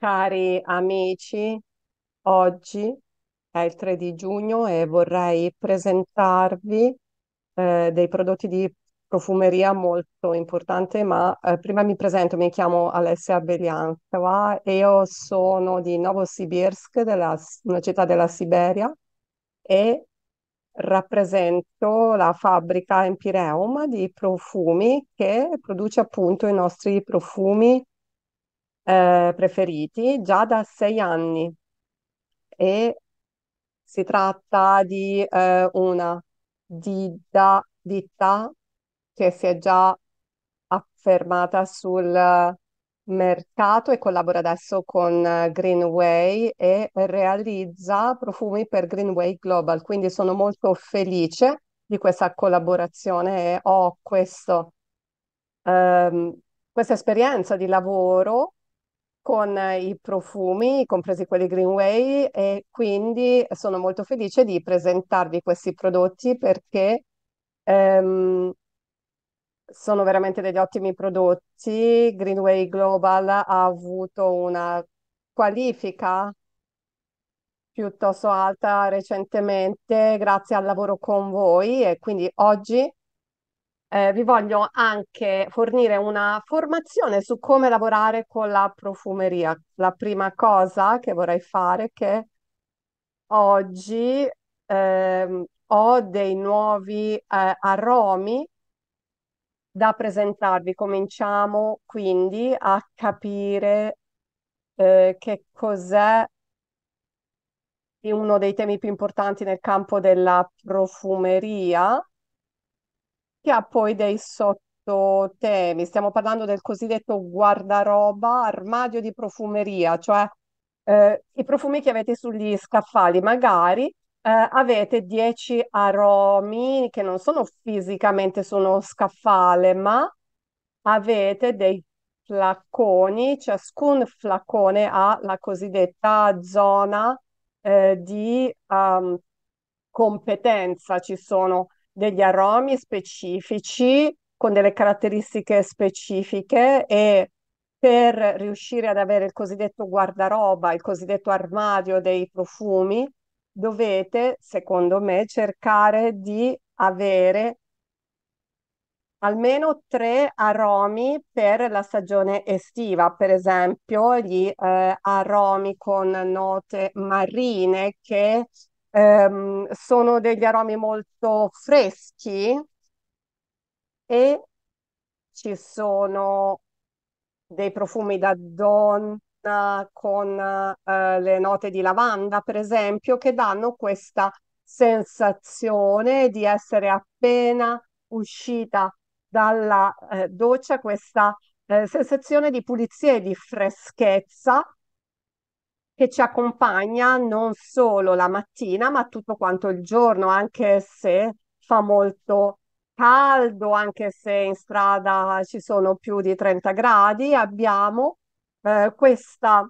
Cari amici, oggi è il 3 di giugno e vorrei presentarvi eh, dei prodotti di profumeria molto importanti, ma eh, prima mi presento, mi chiamo Alessia Beliancova e io sono di Novosibirsk, della, una città della Siberia, e rappresento la fabbrica Empireum di profumi che produce appunto i nostri profumi eh, preferiti già da sei anni e si tratta di eh, una dida- ditta che si è già affermata sul mercato e collabora adesso con Greenway e realizza profumi per Greenway Global. Quindi sono molto felice di questa collaborazione e ho questo, ehm, questa esperienza di lavoro con eh, i profumi, compresi quelli Greenway, e quindi sono molto felice di presentarvi questi prodotti perché ehm, sono veramente degli ottimi prodotti. Greenway Global ha avuto una qualifica piuttosto alta recentemente grazie al lavoro con voi e quindi oggi eh, vi voglio anche fornire una formazione su come lavorare con la profumeria. La prima cosa che vorrei fare è che oggi ehm, ho dei nuovi eh, aromi da presentarvi. Cominciamo quindi a capire eh, che cos'è uno dei temi più importanti nel campo della profumeria ha poi dei sottotemi. Stiamo parlando del cosiddetto guardaroba, armadio di profumeria, cioè eh, i profumi che avete sugli scaffali, magari. Eh, avete 10 aromi che non sono fisicamente su uno scaffale, ma avete dei flaconi, ciascun flacone ha la cosiddetta zona eh, di um, competenza, ci sono degli aromi specifici con delle caratteristiche specifiche e per riuscire ad avere il cosiddetto guardaroba, il cosiddetto armadio dei profumi, dovete, secondo me, cercare di avere almeno tre aromi per la stagione estiva, per esempio gli eh, aromi con note marine che ehm, sono degli aromi molto freschi e ci sono dei profumi da donna con eh, le note di lavanda, per esempio, che danno questa sensazione di essere appena uscita dalla eh, doccia, questa eh, sensazione di pulizia e di freschezza che ci accompagna non solo la mattina, ma tutto quanto il giorno, anche se fa molto caldo, anche se in strada ci sono più di 30 gradi, abbiamo eh, questa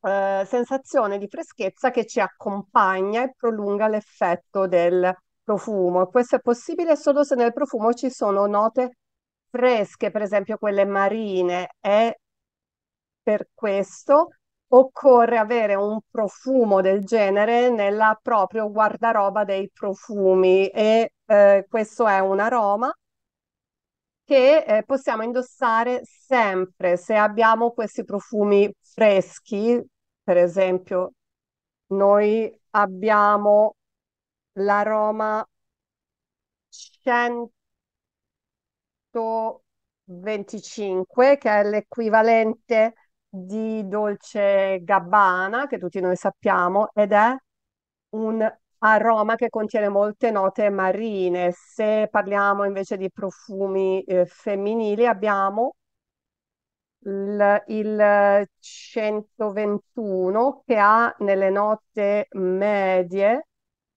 eh, sensazione di freschezza che ci accompagna e prolunga l'effetto del profumo. Questo è possibile solo se nel profumo ci sono note fresche, per esempio quelle marine. È per questo occorre avere un profumo del genere nella propria guardaroba dei profumi e eh, questo è un aroma che eh, possiamo indossare sempre se abbiamo questi profumi freschi, per esempio noi abbiamo l'aroma 125 che è l'equivalente di dolce gabbana, che tutti noi sappiamo, ed è un aroma che contiene molte note marine. Se parliamo invece di profumi eh, femminili, abbiamo il, il 121 che ha nelle note medie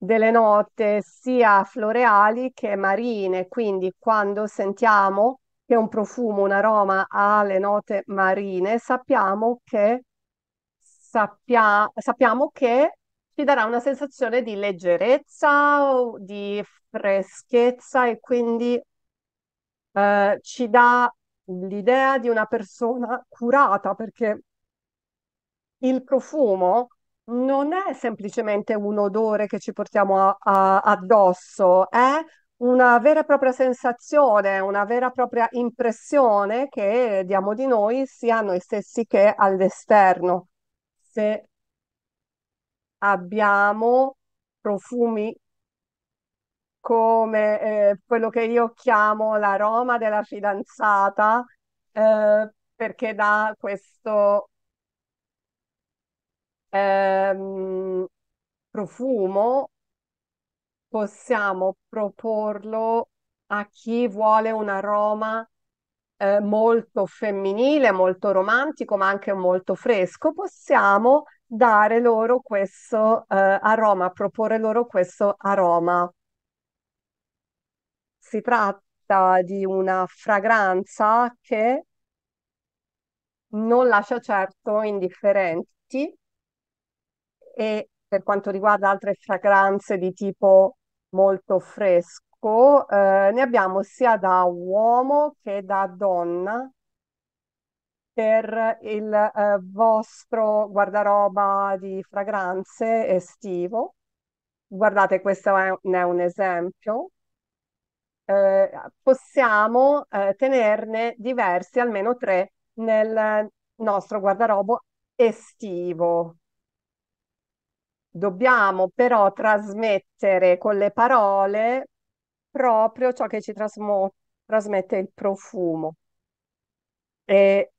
delle note sia floreali che marine, quindi quando sentiamo che un profumo, un aroma ha le note marine, sappiamo che, sappia, sappiamo che ci darà una sensazione di leggerezza, di freschezza e quindi eh, ci dà l'idea di una persona curata perché il profumo non è semplicemente un odore che ci portiamo a, a, addosso, è una vera e propria sensazione, una vera e propria impressione che diamo di noi sia a noi stessi che all'esterno. Se abbiamo profumi come eh, quello che io chiamo l'aroma della fidanzata, eh, perché dà questo ehm, profumo possiamo proporlo a chi vuole un aroma eh, molto femminile, molto romantico, ma anche molto fresco, possiamo dare loro questo eh, aroma, proporre loro questo aroma. Si tratta di una fragranza che non lascia certo indifferenti e per quanto riguarda altre fragranze di tipo molto fresco, eh, ne abbiamo sia da uomo che da donna per il eh, vostro guardaroba di fragranze estivo. Guardate, questo è, ne è un esempio. Eh, possiamo eh, tenerne diversi, almeno tre, nel nostro guardarobo estivo. Dobbiamo però trasmettere con le parole proprio ciò che ci trasmo- trasmette il profumo. E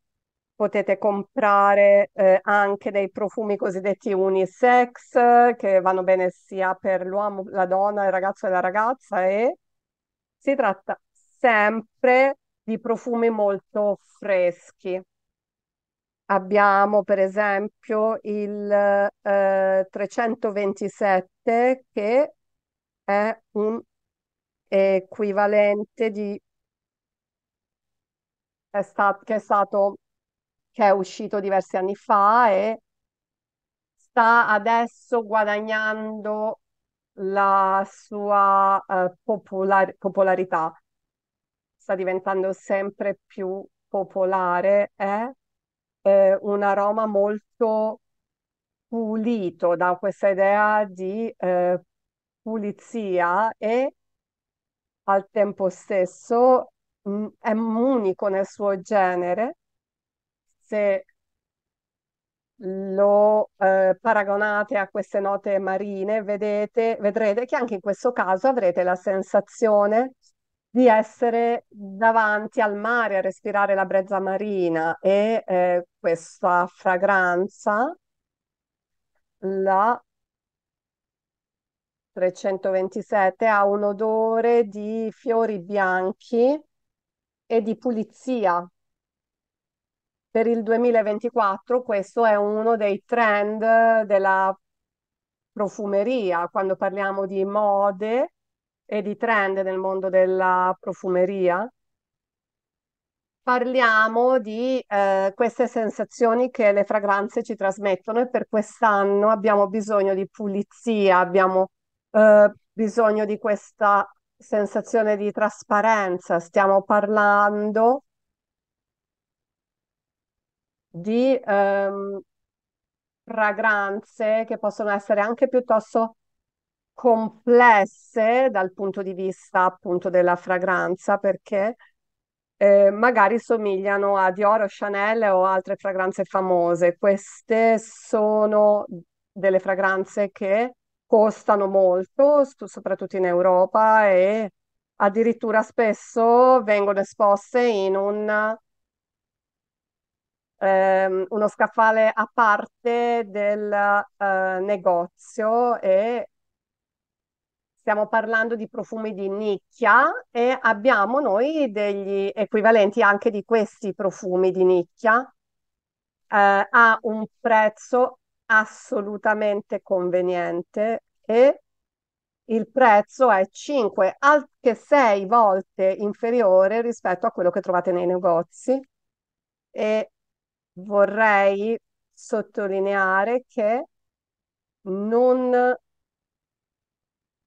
potete comprare eh, anche dei profumi cosiddetti unisex che vanno bene sia per l'uomo, la donna, il ragazzo e la ragazza e si tratta sempre di profumi molto freschi. Abbiamo per esempio il eh, 327 che è un equivalente di è stato, che è stato che è uscito diversi anni fa e sta adesso guadagnando la sua eh, popolar popolarità. Sta diventando sempre più popolare, eh? eh, un aroma molto pulito, da questa idea di eh, pulizia e al tempo stesso mh, mm, è unico nel suo genere se lo eh, paragonate a queste note marine, vedete, vedrete che anche in questo caso avrete la sensazione di essere davanti al mare a respirare la brezza marina e eh, questa fragranza la 327 ha un odore di fiori bianchi e di pulizia. Per il 2024 questo è uno dei trend della profumeria, quando parliamo di mode e di trend nel mondo della profumeria, parliamo di eh, queste sensazioni che le fragranze ci trasmettono e per quest'anno abbiamo bisogno di pulizia, abbiamo eh, bisogno di questa sensazione di trasparenza. Stiamo parlando di ehm, fragranze che possono essere anche piuttosto complesse dal punto di vista appunto della fragranza perché eh, magari somigliano a Dior o Chanel o altre fragranze famose. Queste sono delle fragranze che costano molto, soprattutto in Europa e addirittura spesso vengono esposte in un, ehm, uno scaffale a parte del eh, negozio e stiamo parlando di profumi di nicchia e abbiamo noi degli equivalenti anche di questi profumi di nicchia eh, a un prezzo assolutamente conveniente e il prezzo è 5 anche 6 volte inferiore rispetto a quello che trovate nei negozi e vorrei sottolineare che non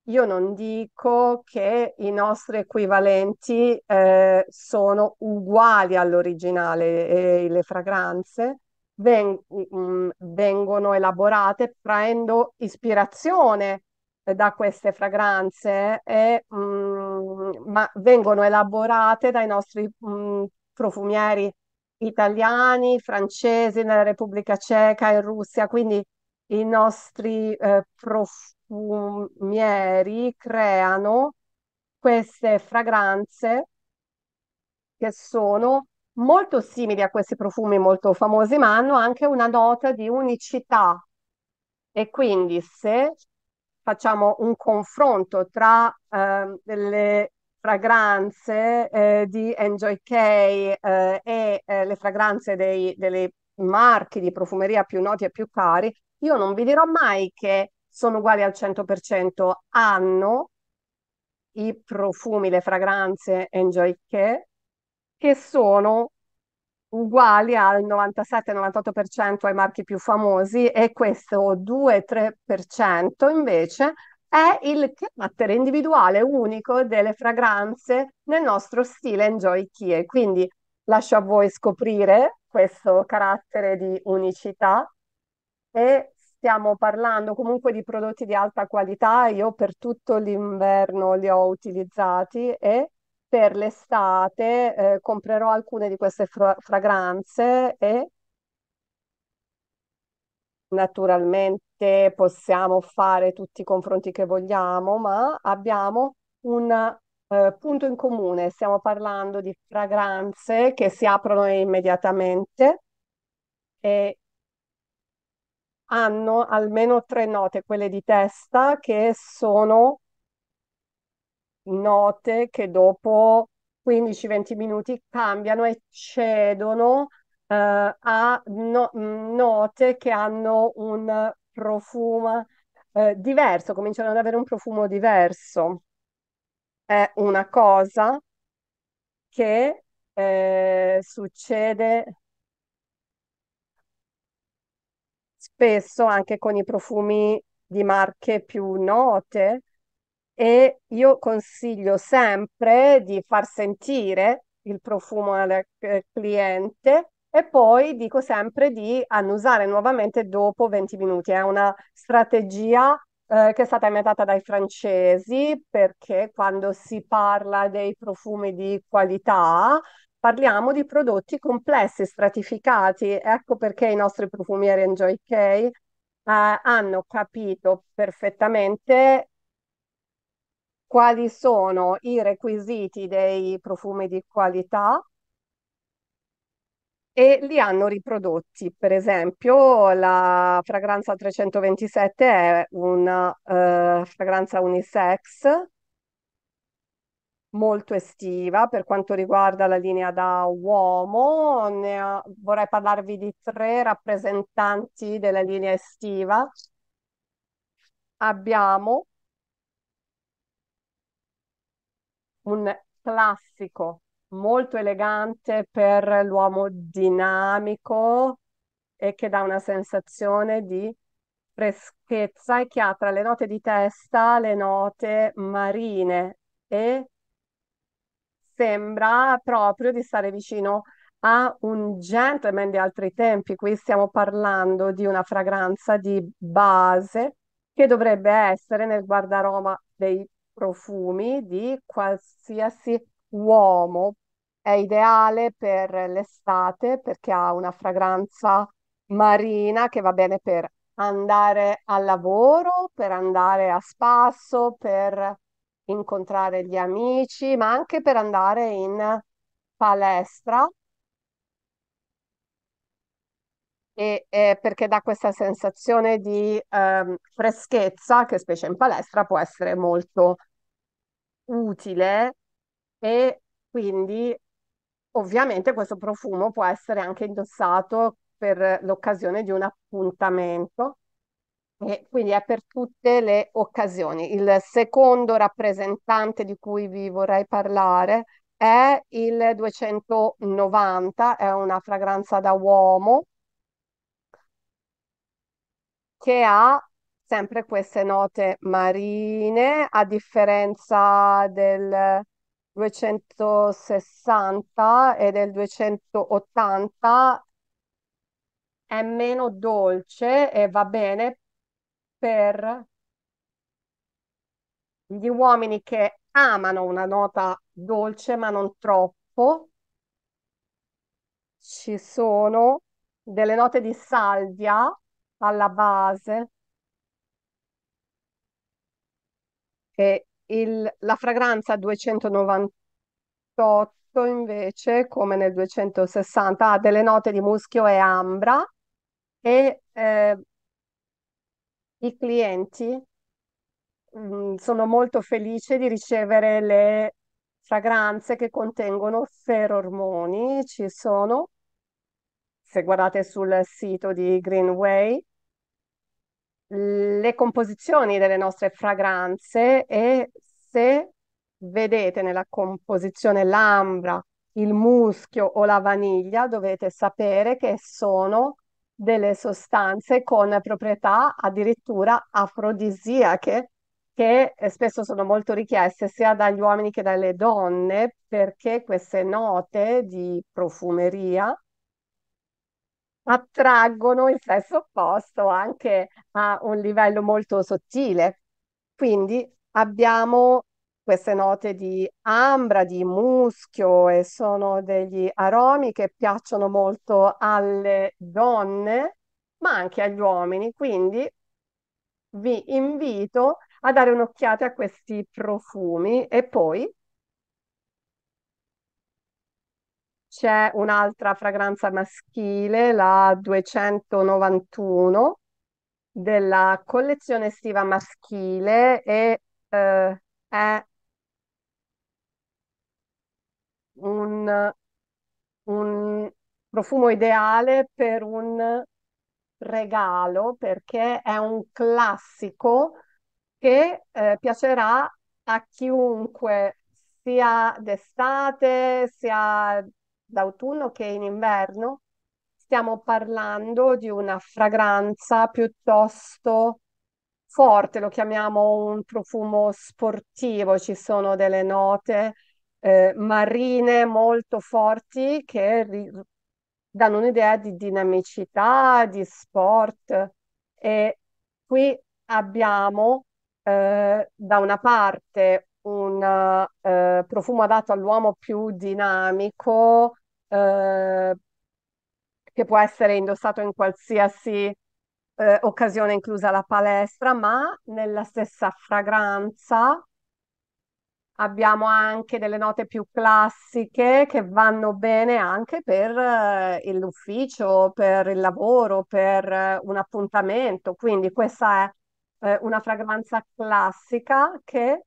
io non dico che i nostri equivalenti eh, sono uguali all'originale e le fragranze veng- mm, vengono elaborate traendo ispirazione da queste fragranze, e, mh, mm, ma vengono elaborate dai nostri mh, mm, profumieri italiani, francesi, nella Repubblica Ceca, e Russia, quindi i nostri eh, prof- profumieri creano queste fragranze che sono molto simili a questi profumi molto famosi, ma hanno anche una nota di unicità. E quindi se facciamo un confronto tra eh, le fragranze eh, di Enjoy K eh, e eh, le fragranze dei, delle marchi di profumeria più noti e più cari, io non vi dirò mai che sono uguali al 100%, hanno i profumi, le fragranze Enjoy Care che sono uguali al 97-98% ai marchi più famosi e questo 2-3% invece è il carattere individuale unico delle fragranze nel nostro stile Enjoy Kie. Quindi lascio a voi scoprire questo carattere di unicità e stiamo parlando comunque di prodotti di alta qualità, io per tutto l'inverno li ho utilizzati e per l'estate eh, comprerò alcune di queste fra- fragranze e naturalmente possiamo fare tutti i confronti che vogliamo, ma abbiamo un eh, punto in comune, stiamo parlando di fragranze che si aprono immediatamente e hanno almeno tre note, quelle di testa, che sono note che dopo 15-20 minuti cambiano e cedono eh, a no- mm, note che hanno un profumo eh, diverso, cominciano ad avere un profumo diverso. È una cosa che eh, succede spesso anche con i profumi di marche più note e io consiglio sempre di far sentire il profumo al eh, cliente e poi dico sempre di annusare nuovamente dopo 20 minuti. È una strategia eh, che è stata inventata dai francesi perché quando si parla dei profumi di qualità parliamo di prodotti complessi, stratificati. Ecco perché i nostri profumieri Enjoy K eh, hanno capito perfettamente quali sono i requisiti dei profumi di qualità e li hanno riprodotti. Per esempio, la fragranza 327 è una eh, fragranza unisex molto estiva per quanto riguarda la linea da uomo. Ha, vorrei parlarvi di tre rappresentanti della linea estiva. Abbiamo un classico molto elegante per l'uomo dinamico e che dà una sensazione di freschezza e che ha tra le note di testa le note marine e sembra proprio di stare vicino a un gentleman di altri tempi. Qui stiamo parlando di una fragranza di base che dovrebbe essere nel guardaroma dei profumi di qualsiasi uomo. È ideale per l'estate perché ha una fragranza marina che va bene per andare al lavoro, per andare a spasso, per incontrare gli amici, ma anche per andare in palestra e, eh, perché dà questa sensazione di ehm, freschezza che specie in palestra può essere molto utile e quindi ovviamente questo profumo può essere anche indossato per l'occasione di un appuntamento quindi è per tutte le occasioni. Il secondo rappresentante di cui vi vorrei parlare è il 290, è una fragranza da uomo che ha sempre queste note marine, a differenza del 260 e del 280 è meno dolce e va bene per gli uomini che amano una nota dolce ma non troppo. Ci sono delle note di salvia alla base e il, la fragranza 298 invece, come nel 260, ha delle note di muschio e ambra e eh, i clienti mm, sono molto felice di ricevere le fragranze che contengono ferormoni, ci sono, se guardate sul sito di Greenway, le composizioni delle nostre fragranze e se vedete nella composizione l'ambra, il muschio o la vaniglia, dovete sapere che sono delle sostanze con proprietà addirittura afrodisiache che eh, spesso sono molto richieste sia dagli uomini che dalle donne perché queste note di profumeria attraggono il sesso opposto anche a un livello molto sottile. Quindi abbiamo queste note di ambra, di muschio e sono degli aromi che piacciono molto alle donne, ma anche agli uomini. Quindi vi invito a dare un'occhiata a questi profumi e poi c'è un'altra fragranza maschile, la 291 della collezione estiva maschile e eh, è un, un profumo ideale per un regalo perché è un classico che eh, piacerà a chiunque sia d'estate, sia d'autunno che in inverno. Stiamo parlando di una fragranza piuttosto forte, lo chiamiamo un profumo sportivo, ci sono delle note eh, marine molto forti che ri- danno un'idea di dinamicità, di sport. E qui abbiamo eh, da una parte un eh, profumo adatto all'uomo più dinamico, eh, che può essere indossato in qualsiasi eh, occasione, inclusa la palestra, ma nella stessa fragranza abbiamo anche delle note più classiche che vanno bene anche per eh, l'ufficio, per il lavoro, per eh, un appuntamento. Quindi questa è eh, una fragranza classica che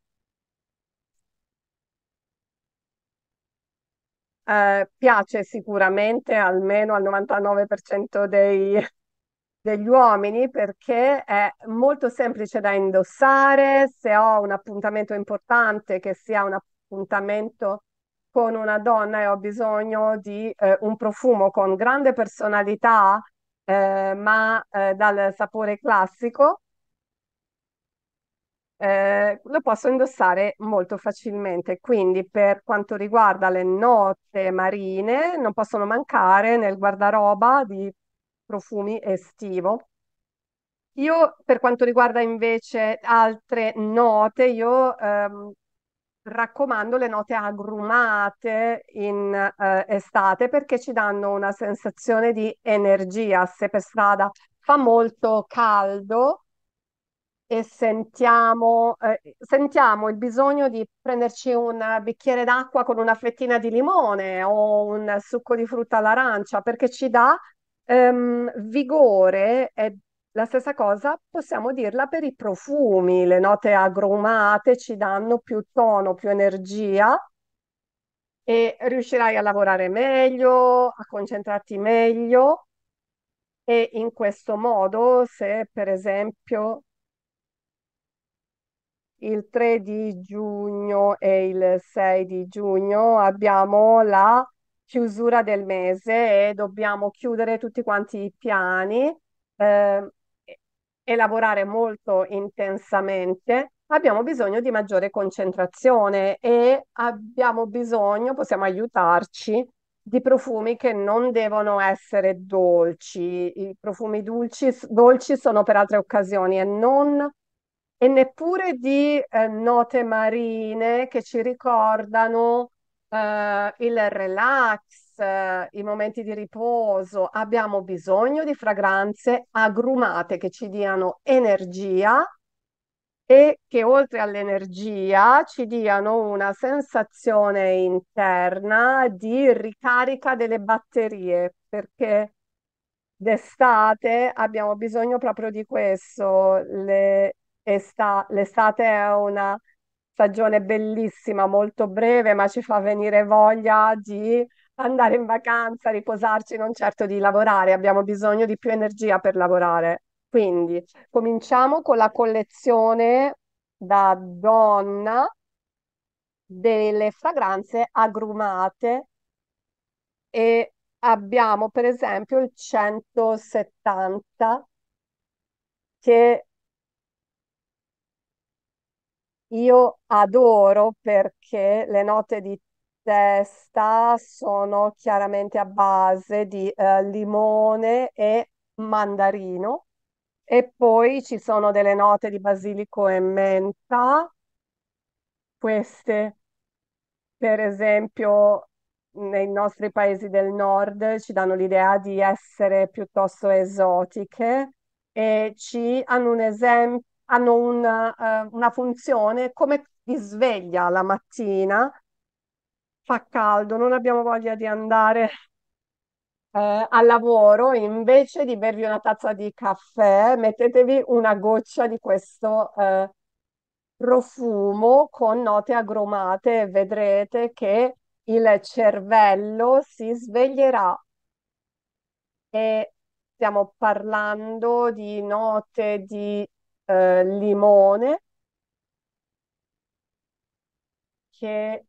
eh, piace sicuramente almeno al 99% dei, degli uomini perché è molto semplice da indossare, se ho un appuntamento importante che sia un appuntamento con una donna e ho bisogno di eh, un profumo con grande personalità eh, ma eh, dal sapore classico, eh, lo posso indossare molto facilmente. Quindi per quanto riguarda le note marine non possono mancare nel guardaroba di profumi estivo. Io, per quanto riguarda invece altre note, io ehm, raccomando le note agrumate in eh, estate perché ci danno una sensazione di energia. Se per strada fa molto caldo e sentiamo, eh, sentiamo il bisogno di prenderci un bicchiere d'acqua con una fettina di limone o un succo di frutta all'arancia perché ci dà Um, vigore è la stessa cosa possiamo dirla per i profumi, le note agrumate ci danno più tono, più energia e riuscirai a lavorare meglio, a concentrarti meglio e in questo modo se per esempio il 3 di giugno e il 6 di giugno abbiamo la chiusura del mese e dobbiamo chiudere tutti quanti i piani, eh, e lavorare molto intensamente, abbiamo bisogno di maggiore concentrazione e abbiamo bisogno, possiamo aiutarci di profumi che non devono essere dolci. I profumi dolci, dolci sono per altre occasioni e non e neppure di eh, note marine che ci ricordano uh, il relax, uh, i momenti di riposo, abbiamo bisogno di fragranze agrumate che ci diano energia e che oltre all'energia ci diano una sensazione interna di ricarica delle batterie, perché d'estate abbiamo bisogno proprio di questo. Le esta- l'estate è una stagione bellissima, molto breve, ma ci fa venire voglia di andare in vacanza, riposarci, non certo di lavorare, abbiamo bisogno di più energia per lavorare. Quindi cominciamo con la collezione da donna delle fragranze agrumate e abbiamo per esempio il 170 che io adoro perché le note di testa sono chiaramente a base di eh, limone e mandarino e poi ci sono delle note di basilico e menta, queste per esempio nei nostri paesi del nord ci danno l'idea di essere piuttosto esotiche e ci hanno un esempio hanno una, eh, una funzione come ti sveglia la mattina, fa caldo, non abbiamo voglia di andare eh, al lavoro, invece di bervi una tazza di caffè, mettetevi una goccia di questo eh, profumo con note agrumate e vedrete che il cervello si sveglierà. E stiamo parlando di note di eh, limone che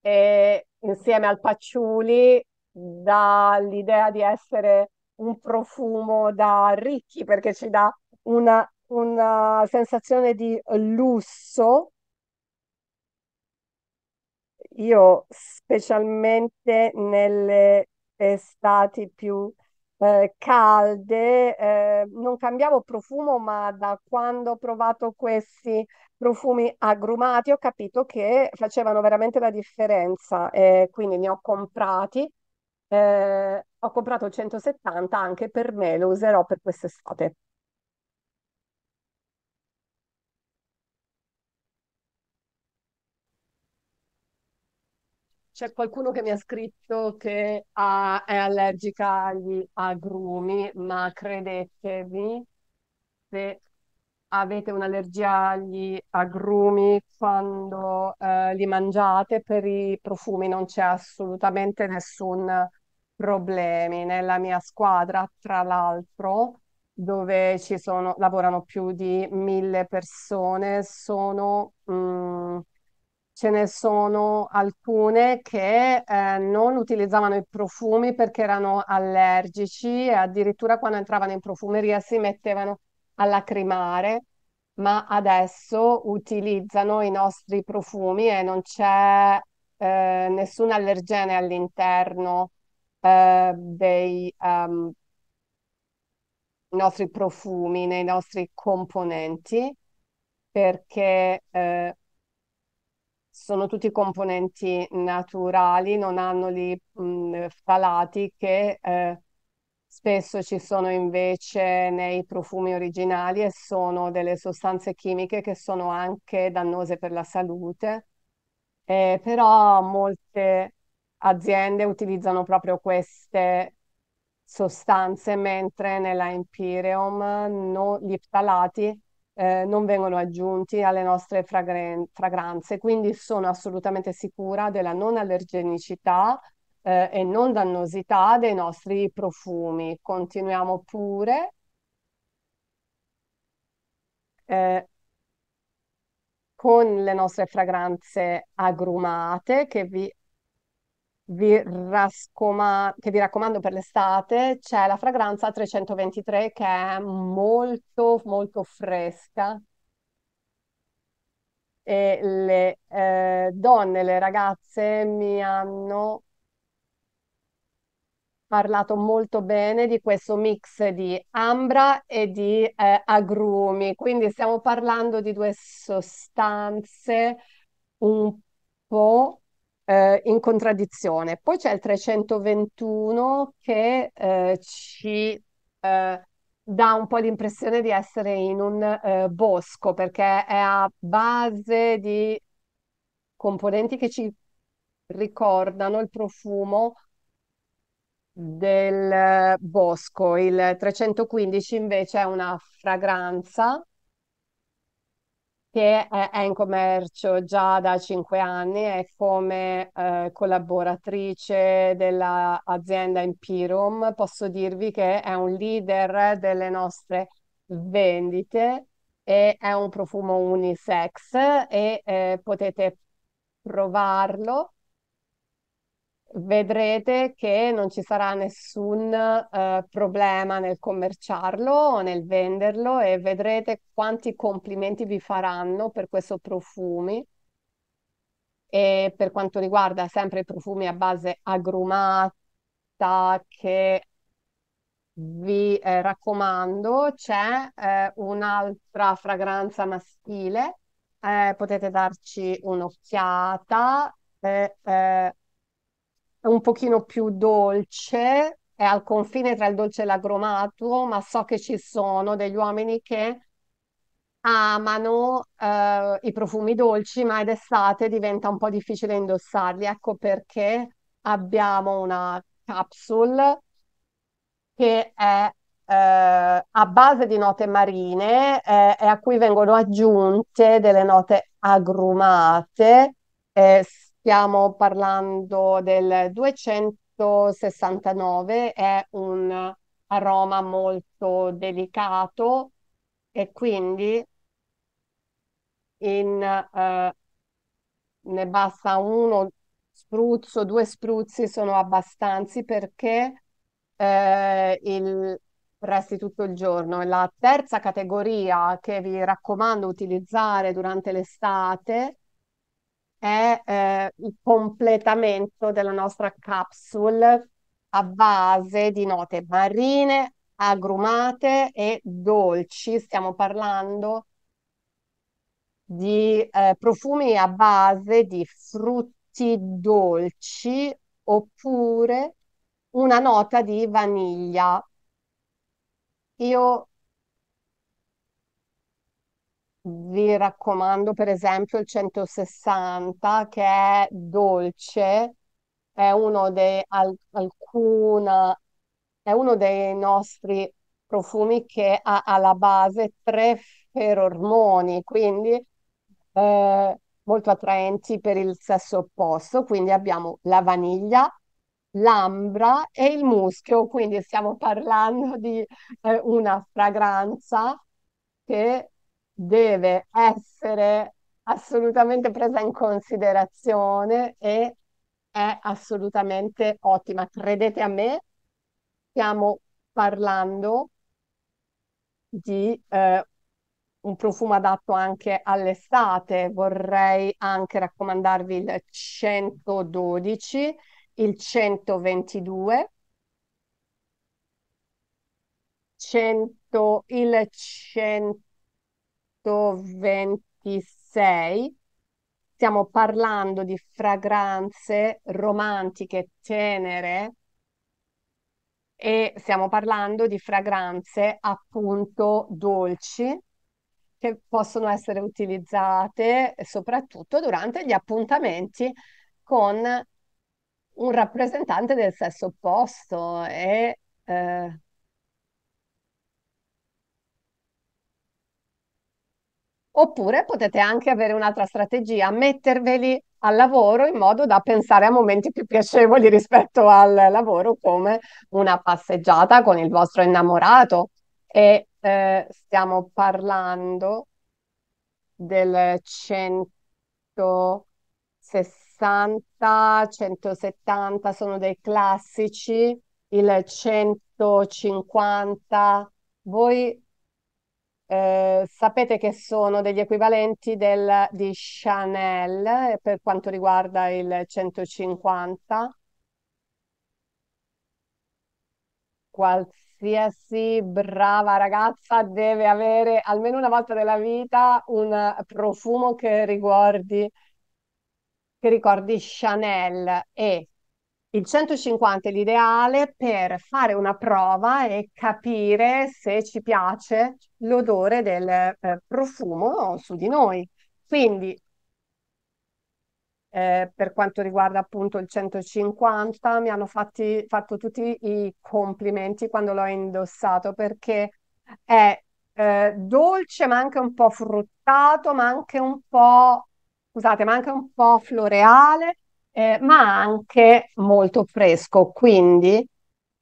è, insieme al patchouli dà l'idea di essere un profumo da ricchi perché ci dà una, una sensazione di lusso. Io specialmente nelle estati più eh, calde, eh, non cambiavo profumo, ma da quando ho provato questi profumi agrumati ho capito che facevano veramente la differenza e quindi ne ho comprati. Eh, ho comprato 170 anche per me, lo userò per quest'estate. c'è qualcuno che mi ha scritto che ha, ah, è allergica agli agrumi, ma credetevi, se avete un'allergia agli agrumi quando eh, li mangiate, per i profumi non c'è assolutamente nessun problema. Nella mia squadra, tra l'altro, dove ci sono, lavorano più di mille persone, sono... Mh, mm, ce ne sono alcune che eh, non utilizzavano i profumi perché erano allergici e addirittura quando entravano in profumeria si mettevano a lacrimare, ma adesso utilizzano i nostri profumi e non c'è eh, nessun allergene all'interno eh, dei um, nostri profumi, nei nostri componenti, perché eh, sono tutti componenti naturali, non hanno gli falati che eh, spesso ci sono invece nei profumi originali e sono delle sostanze chimiche che sono anche dannose per la salute. Eh, però molte aziende utilizzano proprio queste sostanze, mentre nella Imperium no, gli ptalati eh, non vengono aggiunti alle nostre fragren- fragranze, quindi sono assolutamente sicura della non allergenicità eh, e non dannosità dei nostri profumi. Continuiamo pure. Eh, con le nostre fragranze agrumate che vi vi raccoma- che vi raccomando per l'estate, c'è la fragranza 323 che è molto, molto fresca e le eh, donne, le ragazze mi hanno parlato molto bene di questo mix di ambra e di eh, agrumi, quindi stiamo parlando di due sostanze un po' eh, in contraddizione. Poi c'è il 321 che eh, ci eh, dà un po' l'impressione di essere in un eh, bosco perché è a base di componenti che ci ricordano il profumo del eh, bosco. Il 315 invece è una fragranza che è, è in commercio già da cinque anni, è come eh, collaboratrice dell'azienda Empirum. Posso dirvi che è un leader delle nostre vendite e è un profumo unisex e eh, potete provarlo vedrete che non ci sarà nessun eh, problema nel commerciarlo o nel venderlo e vedrete quanti complimenti vi faranno per questo profumi. E per quanto riguarda sempre i profumi a base agrumata che vi eh, raccomando, c'è eh, un'altra fragranza maschile, eh, potete darci un'occhiata. Eh, eh, un pochino più dolce, è al confine tra il dolce e l'agrumato, ma so che ci sono degli uomini che amano eh, i profumi dolci, ma ed estate diventa un po' difficile indossarli. Ecco perché abbiamo una capsule che è eh, a base di note marine eh, e a cui vengono aggiunte delle note agrumate. Eh, Stiamo parlando del 269, è un aroma molto delicato e quindi in, eh, ne basta uno spruzzo, due spruzzi sono abbastanza perché eh, il, resti tutto il giorno. La terza categoria che vi raccomando utilizzare durante l'estate è eh, il completamento della nostra capsule a base di note marine, agrumate e dolci. Stiamo parlando di eh, profumi a base di frutti dolci oppure una nota di vaniglia. Io vi raccomando per esempio il 160 che è dolce, è uno dei, al, alcuna, è uno dei nostri profumi che ha alla base tre ferormoni, quindi eh, molto attraenti per il sesso opposto. Quindi abbiamo la vaniglia, l'ambra e il muschio, quindi stiamo parlando di eh, una fragranza che deve essere assolutamente presa in considerazione e è assolutamente ottima. Credete a me, stiamo parlando di eh, un profumo adatto anche all'estate. Vorrei anche raccomandarvi il 112, il 122, 100, il 100. 126. Stiamo parlando di fragranze romantiche, tenere, e stiamo parlando di fragranze appunto dolci che possono essere utilizzate soprattutto durante gli appuntamenti con un rappresentante del sesso opposto e eh, Oppure potete anche avere un'altra strategia, metterveli al lavoro in modo da pensare a momenti più piacevoli rispetto al lavoro, come una passeggiata con il vostro innamorato. E eh, stiamo parlando del 160, 170 sono dei classici, il 150. Voi eh, sapete che sono degli equivalenti del, di Chanel eh, per quanto riguarda il 150. Qualsiasi brava ragazza deve avere almeno una volta nella vita un profumo che riguardi, che ricordi Chanel e il 150 è l'ideale per fare una prova e capire se ci piace l'odore del eh, profumo su di noi. Quindi, eh, per quanto riguarda appunto il 150, mi hanno fatti, fatto tutti i complimenti quando l'ho indossato perché è eh, dolce, ma anche un po' fruttato, ma anche un po', scusate, ma anche un po' floreale eh, ma anche molto fresco, quindi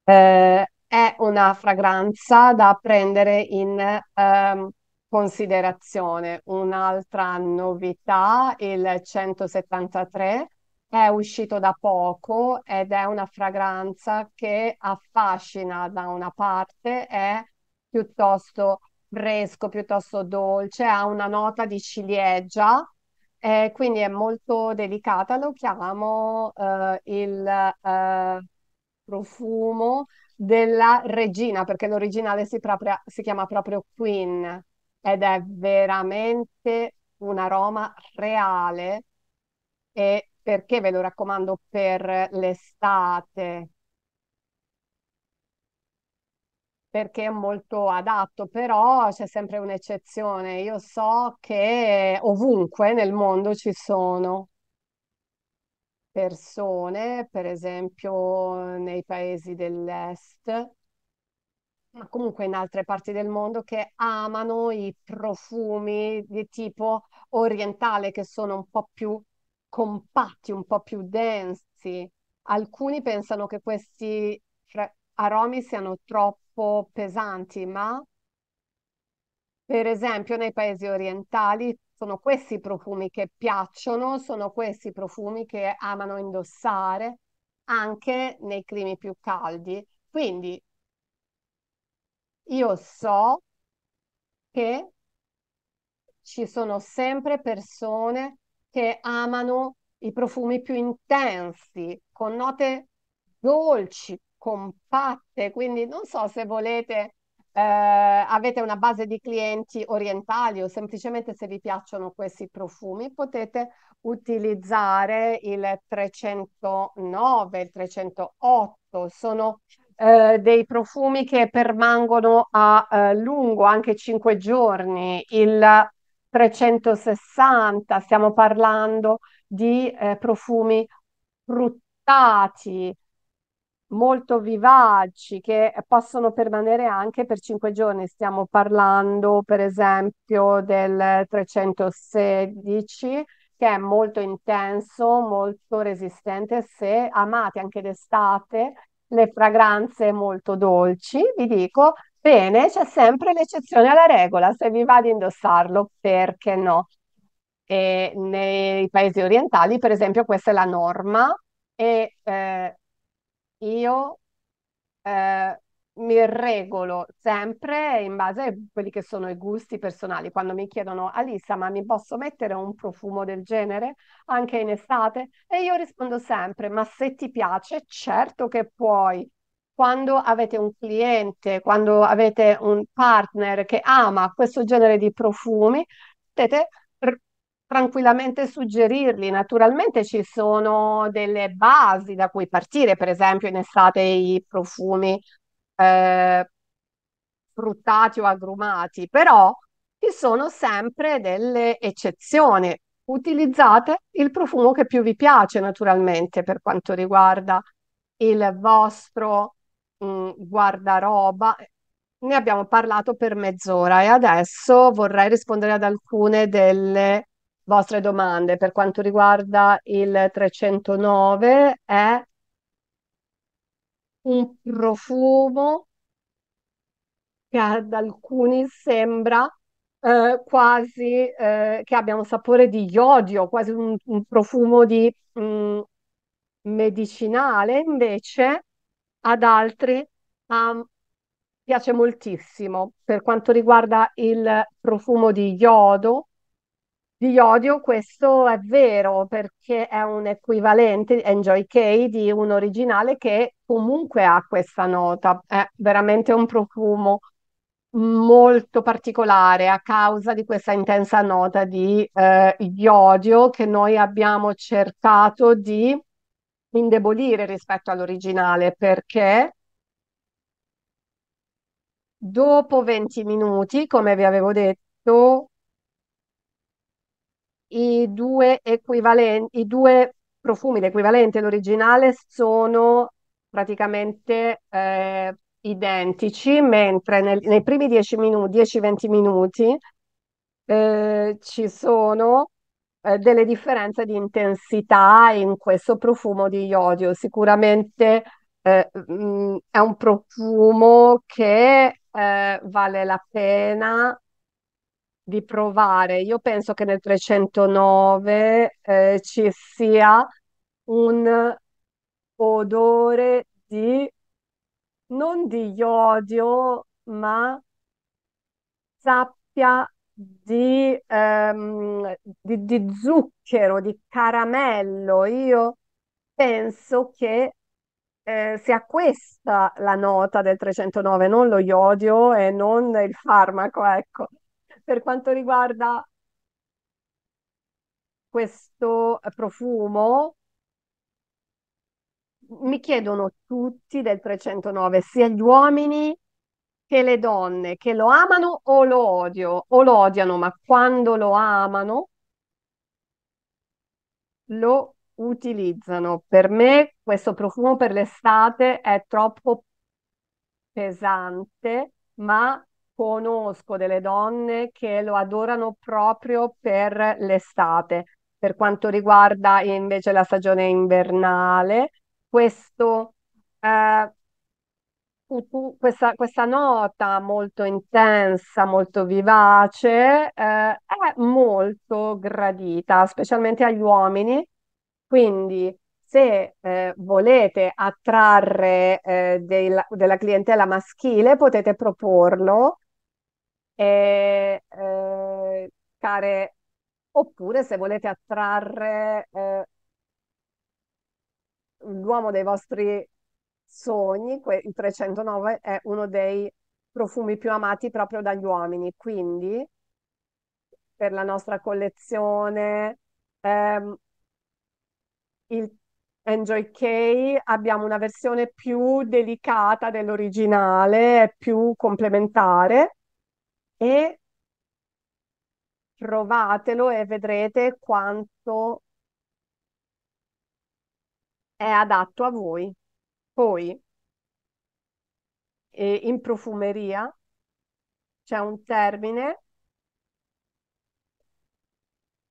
eh, è una fragranza da prendere in eh, considerazione. Un'altra novità, il 173, è uscito da poco ed è una fragranza che affascina da una parte, è piuttosto fresco, piuttosto dolce, ha una nota di ciliegia eh, quindi è molto delicata, lo chiamo eh, il eh, profumo della regina, perché l'originale si, si chiama proprio Queen ed è veramente un aroma reale e perché ve lo raccomando per l'estate, perché è molto adatto, però c'è sempre un'eccezione. Io so che ovunque nel mondo ci sono persone, per esempio nei paesi dell'est, ma comunque in altre parti del mondo che amano i profumi di tipo orientale che sono un po' più compatti, un po' più densi. Alcuni pensano che questi aromi siano troppo troppo pesanti, ma per esempio nei paesi orientali sono questi i profumi che piacciono, sono questi i profumi che amano indossare anche nei climi più caldi. Quindi io so che ci sono sempre persone che amano i profumi più intensi, con note dolci, compatte, quindi non so se volete, eh, avete una base di clienti orientali o semplicemente se vi piacciono questi profumi, potete utilizzare il 309, il 308, sono eh, dei profumi che permangono a eh, lungo, anche 5 giorni, il 360, stiamo parlando di eh, profumi fruttati, molto vivaci che possono permanere anche per cinque giorni. Stiamo parlando, per esempio, del 316 che è molto intenso, molto resistente se amate anche d'estate le fragranze molto dolci, vi dico, bene, c'è sempre l'eccezione alla regola, se vi va di indossarlo, perché no? E nei paesi orientali, per esempio, questa è la norma e eh, io eh, mi regolo sempre in base a quelli che sono i gusti personali. Quando mi chiedono Alisa, ma mi posso mettere un profumo del genere anche in estate? E io rispondo sempre, ma se ti piace, certo che puoi. Quando avete un cliente, quando avete un partner che ama questo genere di profumi, potete tranquillamente suggerirli. Naturalmente ci sono delle basi da cui partire, per esempio in estate i profumi eh, fruttati o agrumati, però ci sono sempre delle eccezioni. Utilizzate il profumo che più vi piace, naturalmente, per quanto riguarda il vostro mh, mm, guardaroba. Ne abbiamo parlato per mezz'ora e adesso vorrei rispondere ad alcune delle vostre domande. Per quanto riguarda il 309 è un profumo che ad alcuni sembra eh, quasi eh, che abbia un sapore di iodio, quasi un, un profumo di mh, mm, medicinale, invece ad altri um, piace moltissimo. Per quanto riguarda il profumo di iodo, di iodio, questo è vero perché è un equivalente Enjoy K di un originale che comunque ha questa nota, è veramente un profumo molto particolare a causa di questa intensa nota di eh, iodio che noi abbiamo cercato di indebolire rispetto all'originale perché dopo 20 minuti, come vi avevo detto, i due, i due profumi, l'equivalente e l'originale, sono praticamente eh, identici, mentre nel, nei primi 10-20 minuti, minuti eh, ci sono eh, delle differenze di intensità in questo profumo di iodio. Sicuramente mh, eh, mm, è un profumo che eh, vale la pena di provare. Io penso che nel 309 eh, ci sia un odore di, non di iodio, ma sappia di, ehm, di, di zucchero, di caramello. Io penso che eh, sia questa la nota del 309, non lo iodio e non il farmaco, ecco per quanto riguarda questo profumo, mi chiedono tutti del 309, sia gli uomini che le donne, che lo amano o lo odio, o lo odiano, ma quando lo amano lo utilizzano. Per me questo profumo per l'estate è troppo pesante, ma conosco delle donne che lo adorano proprio per l'estate. Per quanto riguarda invece la stagione invernale, questo, eh, questa, questa, nota molto intensa, molto vivace, eh, è molto gradita, specialmente agli uomini. Quindi, se eh, volete attrarre eh, della, della clientela maschile, potete proporlo e eh, care, oppure se volete attrarre eh, l'uomo dei vostri sogni, que- il 309 è uno dei profumi più amati proprio dagli uomini, quindi per la nostra collezione ehm, il Enjoy K abbiamo una versione più delicata dell'originale, più complementare e provatelo e vedrete quanto è adatto a voi. Poi, eh, in profumeria c'è un termine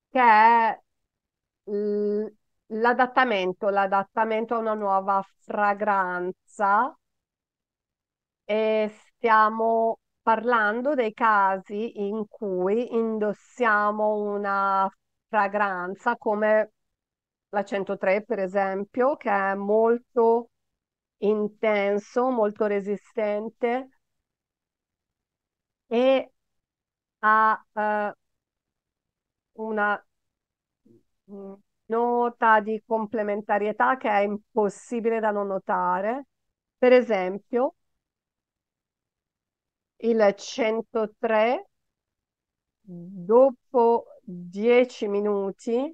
che è l'adattamento, l'adattamento a una nuova fragranza e stiamo parlando dei casi in cui indossiamo una fragranza come la 103, per esempio, che è molto intenso, molto resistente e ha eh, una nota di complementarietà che è impossibile da non notare. Per esempio, il 103, dopo 10 minuti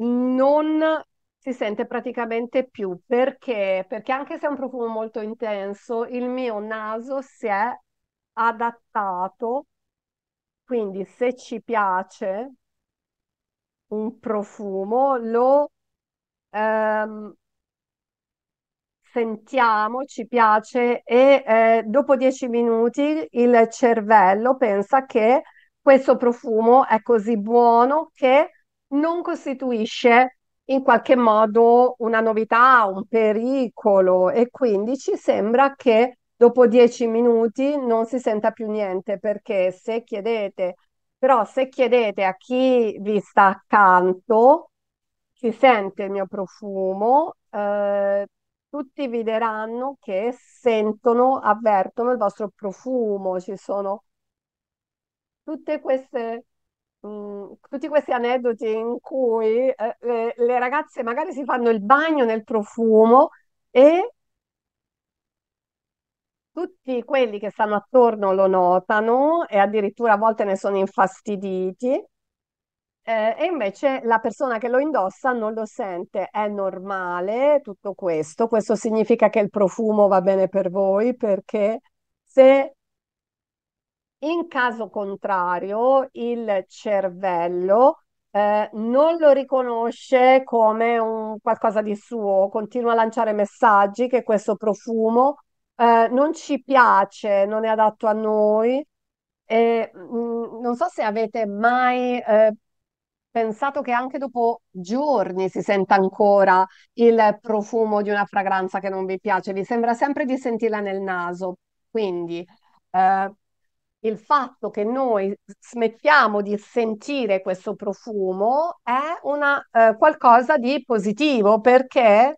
non si sente praticamente più perché? Perché anche se è un profumo molto intenso, il mio naso si è adattato. Quindi se ci piace un profumo, lo ehm, sentiamo, ci piace e eh, dopo dieci minuti il cervello pensa che questo profumo è così buono che non costituisce in qualche modo una novità, un pericolo e quindi ci sembra che dopo dieci minuti non si senta più niente perché se chiedete, però se chiedete a chi vi sta accanto, si sente il mio profumo, eh, tutti vi diranno che sentono, avvertono il vostro profumo, ci sono tutte queste Mm, tutti questi aneddoti in cui eh, le, le, ragazze magari si fanno il bagno nel profumo e tutti quelli che stanno attorno lo notano e addirittura a volte ne sono infastiditi eh, e invece la persona che lo indossa non lo sente, è normale tutto questo. Questo significa che il profumo va bene per voi perché se in caso contrario il cervello eh, non lo riconosce come un qualcosa di suo, continua a lanciare messaggi che questo profumo eh, non ci piace, non è adatto a noi. E, mh, mm, non so se avete mai eh, pensato che anche dopo giorni si senta ancora il profumo di una fragranza che non vi piace, vi sembra sempre di sentirla nel naso. Quindi eh, il fatto che noi smettiamo di sentire questo profumo è una, eh, qualcosa di positivo perché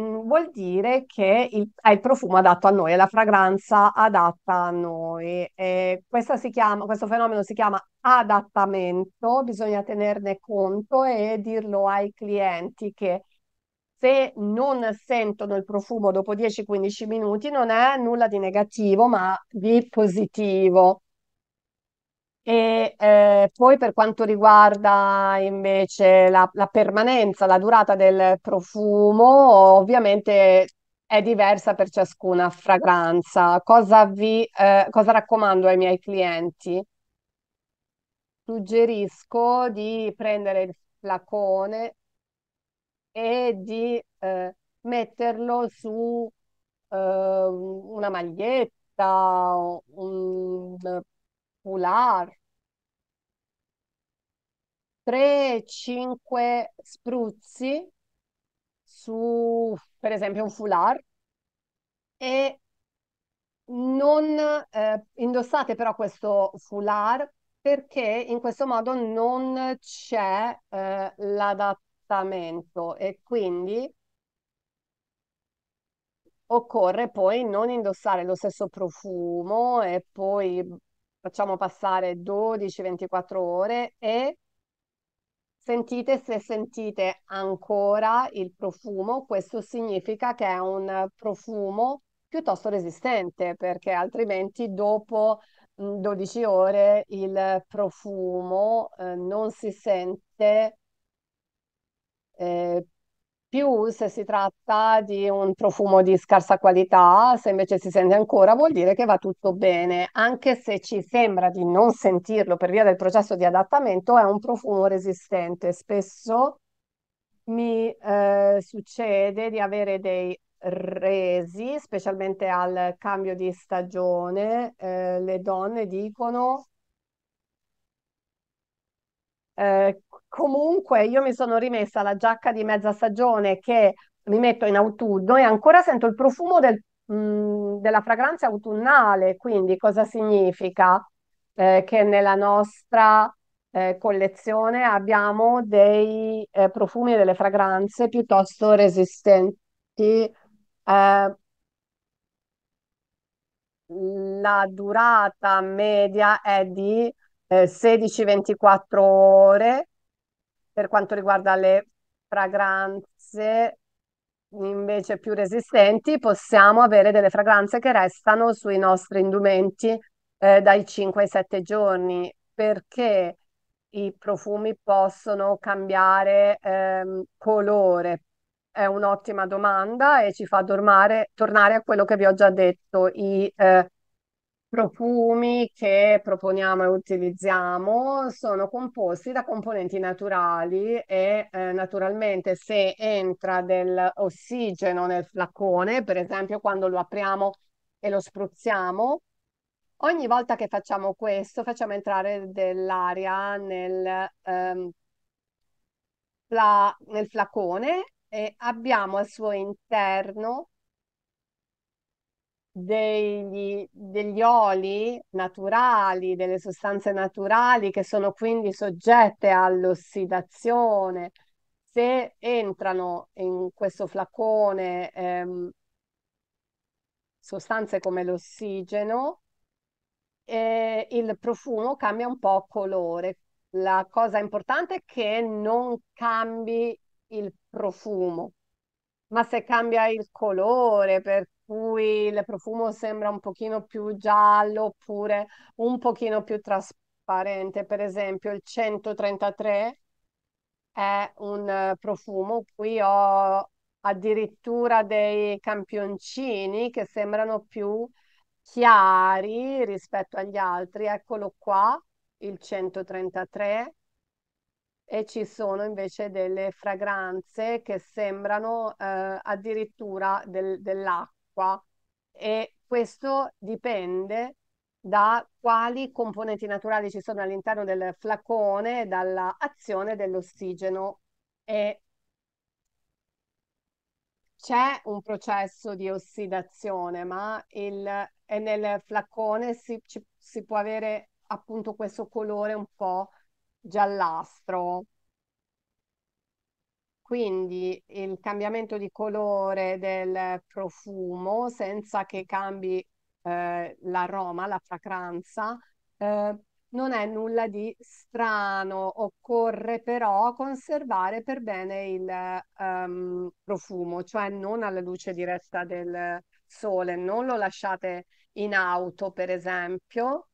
Mm, vuol dire che il, è eh, il profumo adatto a noi, è la fragranza adatta a noi. E si chiama, questo fenomeno si chiama adattamento, bisogna tenerne conto e dirlo ai clienti che se non sentono il profumo dopo 10-15 minuti non è nulla di negativo, ma di positivo. E eh, poi per quanto riguarda invece la, la permanenza, la durata del profumo, ovviamente è diversa per ciascuna fragranza. Cosa vi, eh, cosa raccomando ai miei clienti? Suggerisco di prendere il flacone e di eh, metterlo su eh, una maglietta, un eh, foulard, 3-5 spruzzi su, per esempio, un foulard e non eh, indossate però questo foulard perché in questo modo non c'è eh, l'adattamento e quindi occorre poi non indossare lo stesso profumo e poi facciamo passare 12-24 ore e Sentite se sentite ancora il profumo, questo significa che è un profumo piuttosto resistente perché altrimenti dopo 12 mm, ore il profumo eh, non si sente eh, più se si tratta di un profumo di scarsa qualità, se invece si sente ancora, vuol dire che va tutto bene, anche se ci sembra di non sentirlo per via del processo di adattamento, è un profumo resistente. Spesso mi eh, succede di avere dei resi, specialmente al cambio di stagione, eh, le donne dicono eh, comunque io mi sono rimessa la giacca di mezza stagione che mi metto in autunno e ancora sento il profumo del, mh, mhmm, della fragranza autunnale, quindi cosa significa? Eh, che nella nostra eh, collezione abbiamo dei eh, profumi e delle fragranze piuttosto resistenti. Eh, la durata media è di eh, 16-24 ore per quanto riguarda le fragranze invece più resistenti possiamo avere delle fragranze che restano sui nostri indumenti eh, dai 5 ai 7 giorni perché i profumi possono cambiare ehm, colore? È un'ottima domanda e ci fa dormare, tornare a quello che vi ho già detto. I eh, profumi che proponiamo e utilizziamo sono composti da componenti naturali e eh, naturalmente se entra dell'ossigeno nel flacone, per esempio quando lo apriamo e lo spruzziamo, ogni volta che facciamo questo facciamo entrare dell'aria nel, ehm, nel flaccone e abbiamo al suo interno degli, degli oli naturali, delle sostanze naturali che sono quindi soggette all'ossidazione. Se entrano in questo flacone ehm, sostanze come l'ossigeno, eh, il profumo cambia un po' colore. La cosa importante è che non cambi il profumo, ma se cambia il colore, per cui il profumo sembra un pochino più giallo oppure un pochino più trasparente, per esempio il 133 è un eh, profumo, qui ho addirittura dei campioncini che sembrano più chiari rispetto agli altri, eccolo qua, il 133 e ci sono invece delle fragranze che sembrano eh, addirittura del, dell'acqua e questo dipende da quali componenti naturali ci sono all'interno del flacone e dall'azione dell'ossigeno e c'è un processo di ossidazione, ma il, nel flacone si, ci, si può avere appunto questo colore un po' giallastro. Quindi il cambiamento di colore del profumo senza che cambi eh, l'aroma, la fragranza, eh, non è nulla di strano. Occorre però conservare per bene il ehm, profumo, cioè non alla luce diretta del sole. Non lo lasciate in auto, per esempio,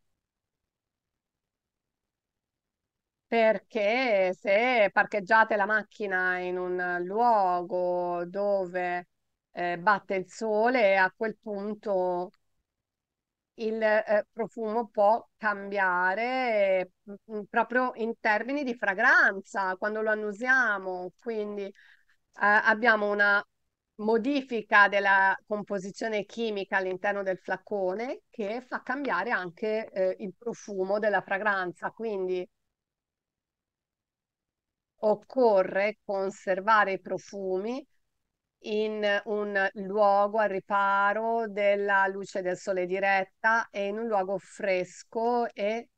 perché se parcheggiate la macchina in un luogo dove eh, batte il sole, a quel punto il eh, profumo può cambiare eh, proprio in termini di fragranza quando lo annusiamo, quindi eh, abbiamo una modifica della composizione chimica all'interno del flacone che fa cambiare anche eh, il profumo della fragranza, quindi occorre conservare i profumi in un luogo al riparo della luce del sole diretta e in un luogo fresco e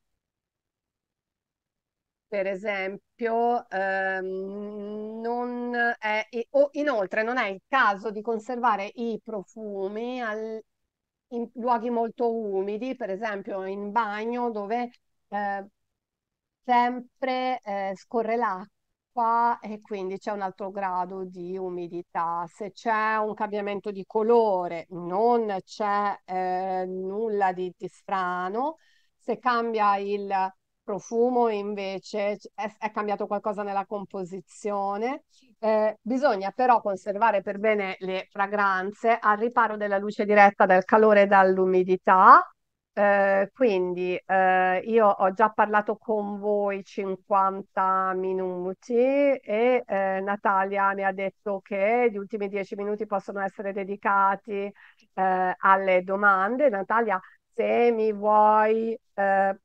per esempio ehm, non è, o inoltre non è il caso di conservare i profumi al, in luoghi molto umidi, per esempio in bagno dove eh, sempre eh, scorre l'acqua acqua e quindi c'è un altro grado di umidità. Se c'è un cambiamento di colore, non c'è eh, nulla di, di, strano. Se cambia il profumo, invece, è, è cambiato qualcosa nella composizione. Eh, bisogna però conservare per bene le fragranze al riparo della luce diretta, dal calore e dall'umidità eh, quindi eh, io ho già parlato con voi 50 minuti e eh, Natalia mi ha detto che gli ultimi 10 minuti possono essere dedicati eh, alle domande. Natalia, se mi vuoi eh,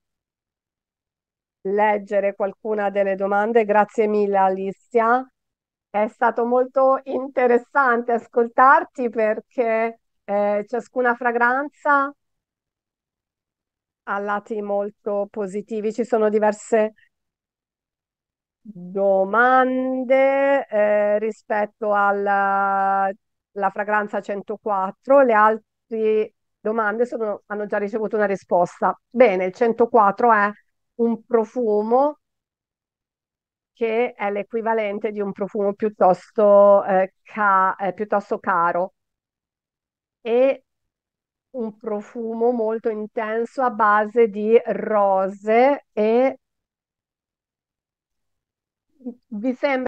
leggere qualcuna delle domande, grazie mille Alicia. È stato molto interessante ascoltarti perché ciascuna fragranza ha lati molto positivi. Ci sono diverse domande eh, rispetto alla fragranza 104, le altre domande sono, hanno già ricevuto una risposta. Bene, il 104 è un profumo che è l'equivalente di un profumo piuttosto, eh, ca- eh, piuttosto caro e un profumo molto intenso a base di rose e vi sembra